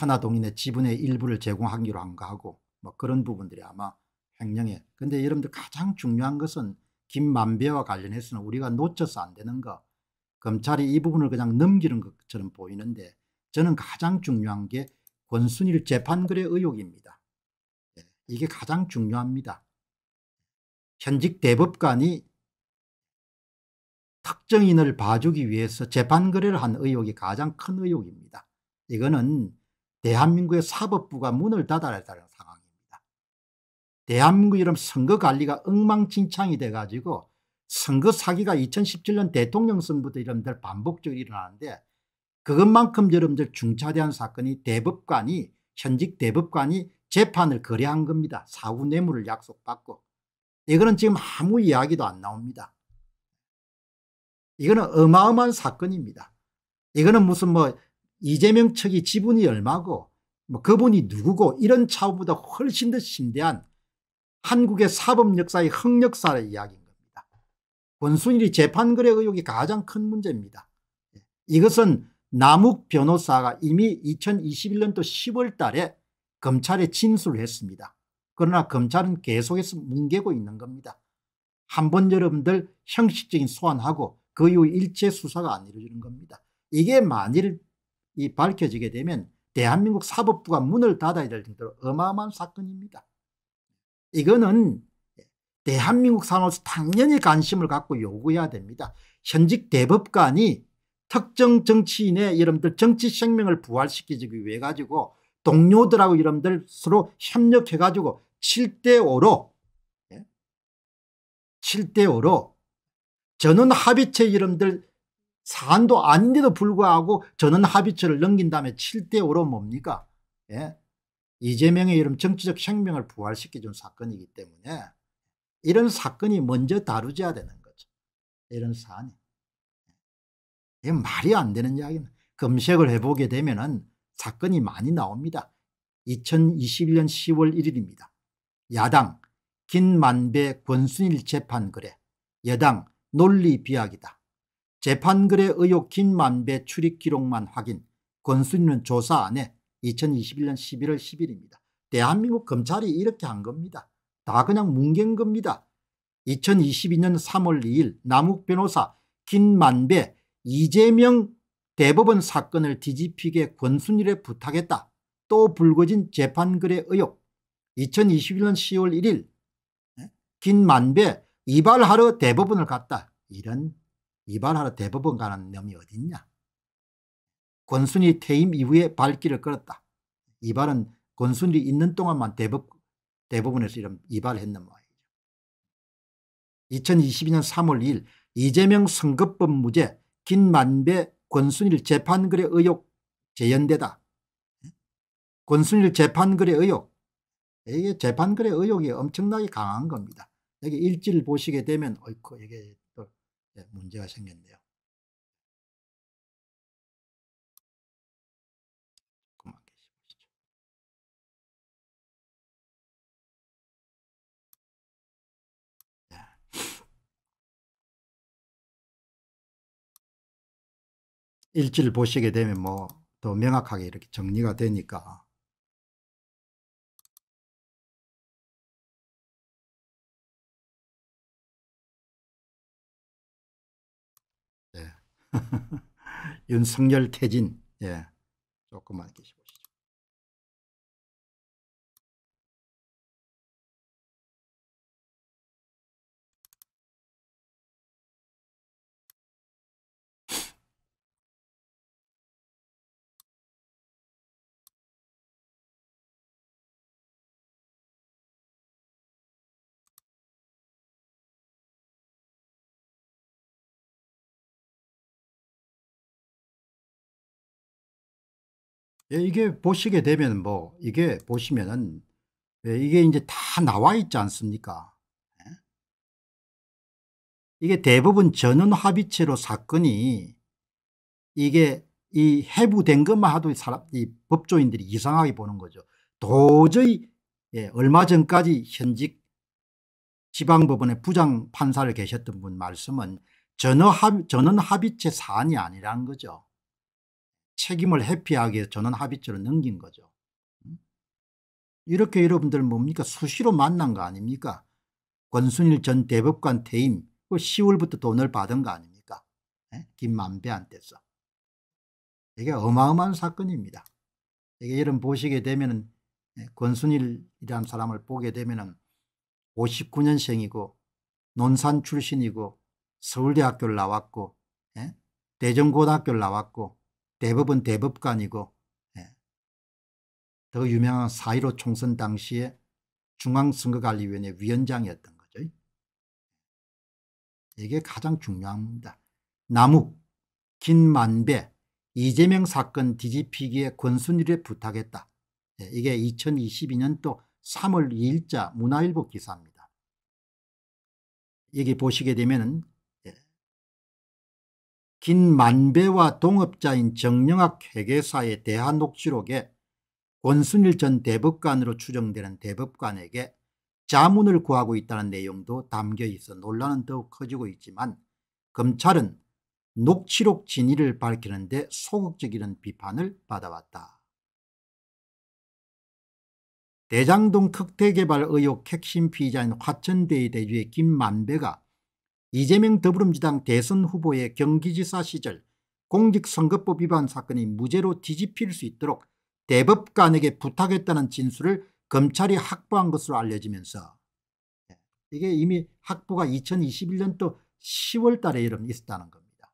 천화동인의 지분의 일부를 제공하기로 한 거하고 뭐 그런 부분들이 아마 횡령해 근데 여러분들 가장 중요한 것은 김만배와 관련해서는 우리가 놓쳐서 안 되는 거 검찰이 이 부분을 그냥 넘기는 것처럼 보이는데 저는 가장 중요한 게 권순일 재판글의 의혹입니다. 예, 이게 가장 중요합니다. 현직 대법관이 특정인을 봐주기 위해서 재판 거래를 한 의혹이 가장 큰 의혹입니다. 이거는 대한민국의 사법부가 문을 닫아야 다는 상황입니다. 대한민국 이런 선거관리가 엉망진창이 돼가지고 선거 사기가 2017년 대통령 선거부터 이런들 반복적으로 일어나는데 그것만큼 여러분들 중차대한 사건이 대법관이 현직 대법관이 재판을 거래한 겁니다. 사후 뇌물을 약속받고 이거는 지금 아무 이야기도 안 나옵니다. 이거는 어마어마한 사건입니다. 이거는 무슨 뭐 이재명 측이 지분이 얼마고 뭐 그분이 누구고 이런 차원보다 훨씬 더 심대한 한국의 사법 역사의 흑역사의 이야기인 겁니다. 권순일이 재판거래 의혹이 가장 큰 문제입니다. 예, 이것은 남욱 변호사가 이미 2021년도 10월 달에 검찰에 진술을 했습니다. 그러나 검찰은 계속해서 뭉개고 있는 겁니다. 한번 여러분들 형식적인 소환하고 그 이후 일체 수사가 안 이루어지는 겁니다. 이게 만일 이 밝혀지게 되면 대한민국 사법부가 문을 닫아야 될 정도로 어마어마한 사건입니다. 이거는 대한민국 사람으 당연히 관심을 갖고 요구해야 됩니다. 현직 대법관이 특정 정치인의 여러분들 정치 생명을 부활시키기 위해 가지고 동료들하고 여러분들 서로 협력해 가지고 7대5로 7대5로 예? 전원 합의체 여러분들 사안도 아닌데도 불구하고 저는 합의처를 넘긴 다음에 7대5로 뭡니까? 예? 이재명의 이름 정치적 생명을 부활시켜준 사건이기 때문에 이런 사건이 먼저 다루져야 되는 거죠. 이런 사안이. 이 말이 안 되는 이야기는 검색을 해보게 되면 은 사건이 많이 나옵니다. 2021년 10월 1일입니다. 야당 김만배 권순일 재판 거래 여당 논리 비약이다. 재판글의 의혹 김만배 출입 기록만 확인 권순이는 조사 안에 2021년 11월 10일입니다. 대한민국 검찰이 이렇게 한 겁니다. 다 그냥 뭉갠 겁니다. 2022년 3월 2일 남욱 변호사 김만배 이재명 대법원 사건을 뒤집히게 권순일에 부탁했다. 또 불거진 재판글의 의혹 2021년 10월 1일 김만배 이발하러 대법원을 갔다. 이런 이발하러 대법원 가는 놈이 어딨냐. 권순이 퇴임 이후에 발길을 끌었다. 이발은 권순이 있는 동안만 대법, 대법원에서 이런 이발했는 모양이죠. 2022년 3월 2일 이재명 선거법 무죄 김만배 권순일 재판글의 의혹 재연되다. 권순일 재판글의 의혹. 이게 재판글의 의혹이 엄청나게 강한 겁니다. 여기 일지를 보시게 되면 어이쿠 이게 예, 문제가 생겼네요. 조금만 계시 보시죠. 자. 일지를 보시게 되면 뭐 더 명확하게 이렇게 정리가 되니까 윤석열 태진 예 조금만 계십시오 예, 이게 보시게 되면 뭐 이게 보시면은 예, 이게 이제 다 나와 있지 않습니까? 예? 이게 대부분 전원 합의체로 사건이 이게 이 해부된 것만 하도 사람, 이 법조인들이 이상하게 보는 거죠. 도저히 예, 얼마 전까지 현직 지방법원의 부장 판사를 계셨던 분 말씀은 전원 합의체 사안이 아니란 거죠. 책임을 회피하기 위해서 저는 합의체로 넘긴 거죠. 음? 이렇게 여러분들 뭡니까? 수시로 만난 거 아닙니까? 권순일 전 대법관 퇴임 10월부터 그 돈을 받은 거 아닙니까? 에? 예? 김만배한테서. 이게 어마어마한 사건입니다. 이게 여러분 보시게 되면은 예, 권순일이라는 사람을 보게 되면은 59년생이고 논산 출신이고 서울대학교를 나왔고 예? 대전고등학교를 나왔고 대법원 대법관이고 예. 더 유명한 4.15 총선 당시에 중앙선거관리위원회 위원장이었던 거죠. 이게 가장 중요합니다. 남욱, 김만배, 이재명 사건 뒤집히기에 권순일에 부탁했다. 예. 이게 2022년도 3월 2일자 문화일보 기사입니다. 여기 보시게 되면 김만배와 동업자인 정영학 회계사의 대한녹취록에 권순일 전 대법관으로 추정되는 대법관에게 자문을 구하고 있다는 내용도 담겨 있어 논란은 더욱 커지고 있지만 검찰은 녹취록 진위를 밝히는데 소극적이라는 비판을 받아왔다. 대장동 특대개발 의혹 핵심 피의자인 화천대의 대주의 김만배가 이재명 더불어민주당 대선 후보의 경기지사 시절 공직선거법 위반 사건이 무죄로 뒤집힐 수 있도록 대법관에게 부탁했다는 진술을 검찰이 확보한 것으로 알려지면서 예, 이게 이미 확보가 2021년도 10월 달에 이름 분 있었다는 겁니다.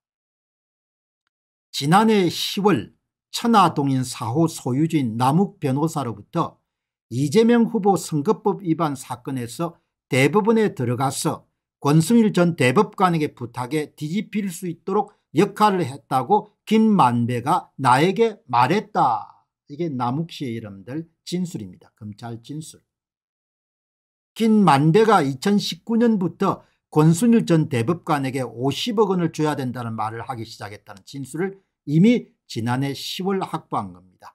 지난해 10월 천하동인 4호 소유주인 남욱 변호사로부터 이재명 후보 선거법 위반 사건에서 대법원에 들어가서 권순일 전 대법관에게 부탁해 뒤집힐 수 있도록 역할을 했다고 김만배가 나에게 말했다. 이게 남욱 씨의 이름들 진술입니다. 검찰 진술. 김만배가 2019년부터 권순일 전 대법관에게 50억 원을 줘야 된다는 말을 하기 시작했다는 진술을 이미 지난해 10월 확보한 겁니다.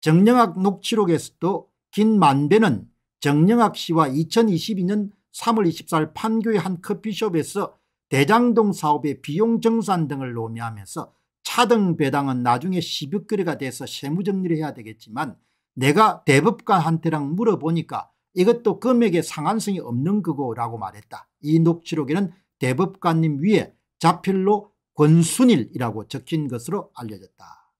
정영학 녹취록에서도 김만배는 정영학 씨와 2022년 3월 24일 판교의 한 커피숍에서 대장동 사업의 비용 정산 등을 논의하면서 차등 배당은 나중에 시비거리가 돼서 세무정리를 해야 되겠지만 내가 대법관한테랑 물어보니까 이것도 금액에 상한성이 없는 거고라고 말했다. 이 녹취록에는 대법관님 위에 자필로 권순일이라고 적힌 것으로 알려졌다.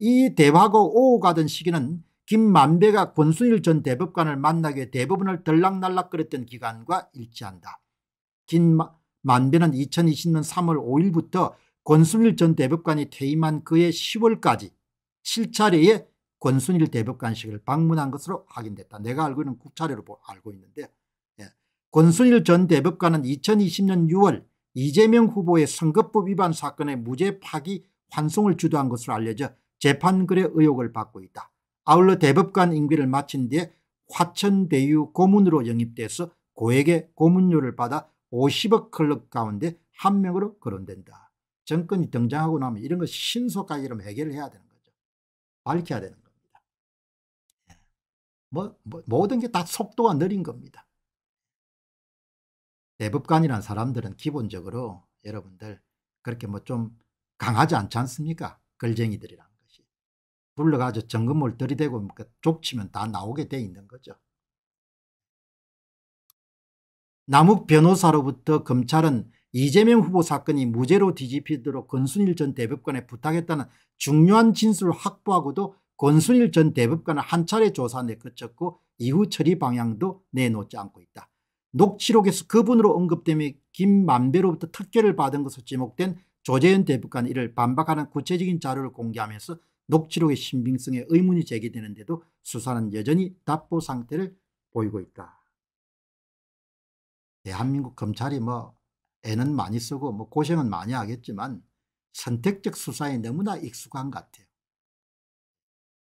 이 대화고 오가던 시기는 김만배가 권순일 전 대법관을 만나게 대법원을 덜락날락거렸던 기간과 일치한다. 김만배는 2020년 3월 5일부터 권순일 전 대법관이 퇴임한 그해 10월까지 7차례의 권순일 대법관식을 방문한 것으로 확인됐다. 내가 알고 있는 국차례로 알고 있는데 예. 권순일 전 대법관은 2020년 6월 이재명 후보의 선거법 위반 사건의 무죄 파기 환송을 주도한 것으로 알려져 재판글의 의혹을 받고 있다. 아울러 대법관 임기를 마친 뒤에 화천대유 고문으로 영입돼서 고액의 고문료를 받아 50억 클럽 가운데 한 명으로 거론된다. 정권이 등장하고 나면 이런 거 신속하게 이러 해결해야 되는 거죠. 밝혀야 되는 겁니다. 예. 뭐, 뭐 모든 게 다 속도가 느린 겁니다. 대법관이란 사람들은 기본적으로 여러분들 그렇게 뭐 좀 강하지 않지 않습니까? 걸쟁이들이랑 불러가지고 정금을 들이대고 그러니까 족치면 다 나오게 돼 있는 거죠. 남욱 변호사로부터 검찰은 이재명 후보 사건이 무죄로 뒤집히도록 권순일 전 대법관에 부탁했다는 중요한 진술을 확보하고도 권순일 전 대법관은 한 차례 조사에 거쳤고 이후 처리 방향도 내놓지 않고 있다. 녹취록에서 그분으로 언급되며 김만배로부터 특혜를 받은 것으로 지목된 조재현 대법관 이를 반박하는 구체적인 자료를 공개하면서 녹취록의 신빙성에 의문이 제기되는데도 수사는 여전히 답보 상태를 보이고 있다. 대한민국 검찰이 뭐 애는 많이 쓰고 뭐 고생은 많이 하겠지만 선택적 수사에 너무나 익숙한 것 같아요.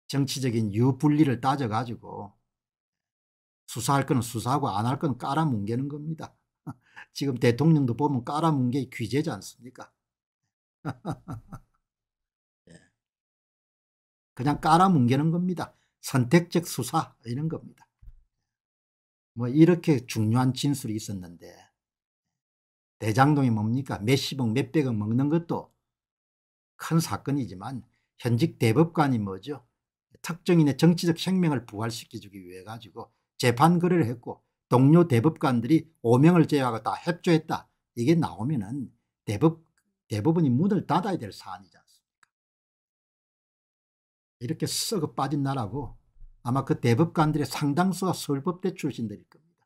정치적인 유불리를 따져가지고 수사할 건 수사하고 안 할 건 깔아뭉개는 겁니다. 지금 대통령도 보면 깔아뭉개 귀재지 않습니까? 그냥 깔아뭉개는 겁니다. 선택적 수사 이런 겁니다. 뭐 이렇게 중요한 진술이 있었는데 대장동이 뭡니까 몇십억 몇백억 먹는 것도 큰 사건이지만 현직 대법관이 뭐죠 특정인의 정치적 생명을 부활시켜주기 위해 가지고 재판 거래를 했고 동료 대법관들이 오명을 제외하고 다 협조했다 이게 나오면은 대법, 대법원이 문을 닫아야 될 사안이잖아요. 이렇게 썩어 빠진 나라고 아마 그 대법관들의 상당수가 서울법대 출신들일 겁니다.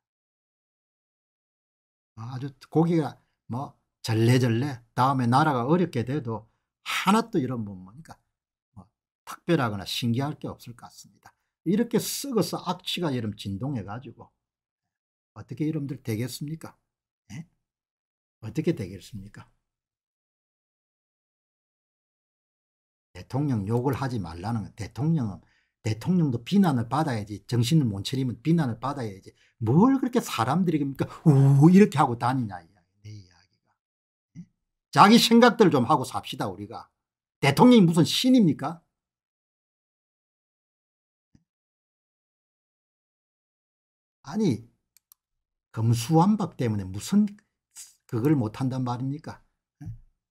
아주 고기가 뭐 절레절레 다음에 나라가 어렵게 돼도 하나도 이런 못 보니까 뭐 특별하거나 신기할 게 없을 것 같습니다. 이렇게 썩어서 악취가 여름 진동해가지고 어떻게 여러들 되겠습니까? 에? 예? 어떻게 되겠습니까? 대통령 욕을 하지 말라는 거 대통령은 대통령도 비난을 받아야지 정신을 못 차리면 비난을 받아야지 뭘 그렇게 사람들이 그러니까 우 이렇게 하고 다니냐 내 이야기가 예? 자기 생각들 좀 하고 삽시다 우리가 대통령이 무슨 신입니까? 아니 검수완박 때문에 무슨 그걸 못한단 말입니까?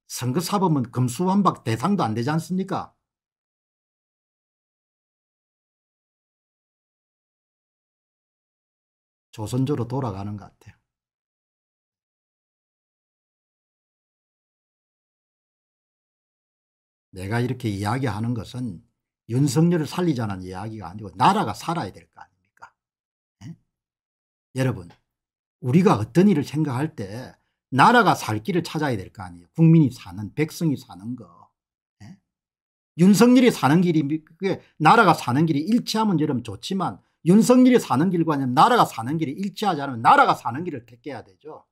선거사범은 금수완박 대상도 안 되지 않습니까? 조선조로 돌아가는 것 같아요. 내가 이렇게 이야기하는 것은 윤석열을 살리자는 이야기가 아니고 나라가 살아야 될 거 아닙니까? 네? 여러분 우리가 어떤 일을 생각할 때 나라가 살 길을 찾아야 될 거 아니에요. 국민이 사는, 백성이 사는 거. 예? 윤석열이 사는 길이, 그게 나라가 사는 길이 일치하면 여러분 좋지만 윤석열이 사는 길과 나라가 사는 길이 일치하지 않으면 나라가 사는 길을 택해야 되죠.